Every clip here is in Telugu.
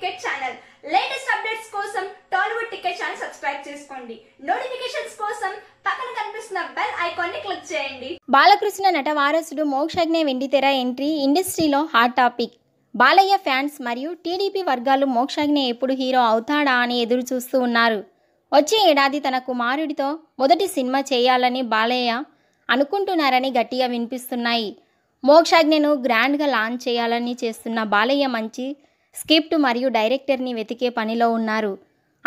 టికెట్ ఛానల్ లేటెస్ట్ అప్డేట్స్ కోసం టాలీవుడ్ టికెట్ ఛానల్ సబ్స్క్రైబ్ చేసుకోండి నోటిఫికేషన్స్ కోసం పక్కన కనిపిస్తున్న బెల్ ఐకాన్ ని క్లిక్ చేయండి బాలకృష్ణ నట వారసుడు మోక్షజ్ఞ వెండితెర ఎంట్రీ ఇండస్ట్రీలో హాట్ టాపిక్ బాలయ్య ఫ్యాన్స్ మరియు టీడీపీ వర్గాలు మోక్షజ్ఞ ఎప్పుడు హీరో అవుతాడా అని ఎదురు చూస్తూ ఉన్నారు వచ్చే ఏడాది తన కుమారుడితో మొదటి సినిమా చేయాలని బాలయ్య అనుకుంటున్నారని గట్టిగా వినిపిస్తున్నాయి మోక్షాజ్ఞను గ్రాండ్గా లాంచ్ చేయాలని చేస్తున్న బాలయ్య మంచి స్క్రిప్ట్ మరియు డైరెక్టర్ని వెతికే పనిలో ఉన్నారు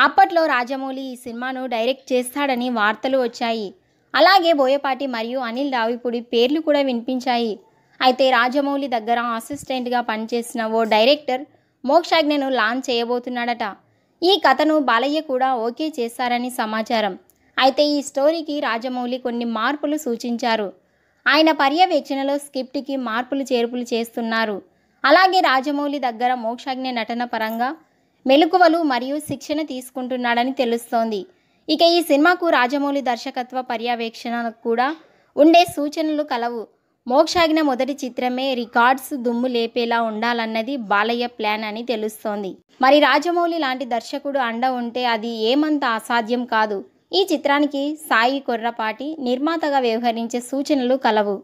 అప్పట్లో రాజమౌళి ఈ సినిమాను డైరెక్ట్ చేస్తాడని వార్తలు వచ్చాయి అలాగే బోయపాటి మరియు అనిల్ రావిపూడి పేర్లు కూడా వినిపించాయి అయితే రాజమౌళి దగ్గర అసిస్టెంట్గా పనిచేసిన ఓ డైరెక్టర్ మోక్షాజ్ఞను లాంచ్ చేయబోతున్నాడట ఈ కథను బాలయ్య కూడా ఓకే చేశారని సమాచారం అయితే ఈ స్టోరీకి రాజమౌళి కొన్ని మార్పులు సూచించారు ఆయన పర్యవేక్షణలో స్క్రిప్ట్కి మార్పులు చేర్పులు చేస్తున్నారు అలాగే రాజమౌళి దగ్గర మోక్షాజ్ఞ నటన పరంగా మెలకువలు మరియు శిక్షణ తీసుకుంటున్నాడని తెలుస్తోంది ఇక ఈ సినిమాకు రాజమౌళి దర్శకత్వ పర్యవేక్షణ కూడా ఉండే సూచనలు కలవు మోక్షాజ్ఞ మొదటి చిత్రమే రికార్డ్స్ దుమ్ము లేపేలా ఉండాలన్నది బాలయ్య ప్లాన్ అని తెలుస్తోంది మరి రాజమౌళి లాంటి దర్శకుడు అండ ఉంటే అది ఏమంత అసాధ్యం కాదు ఈ చిత్రానికి సాయి కొర్రపాటి నిర్మాతగా వ్యవహరించే సూచనలు కలవు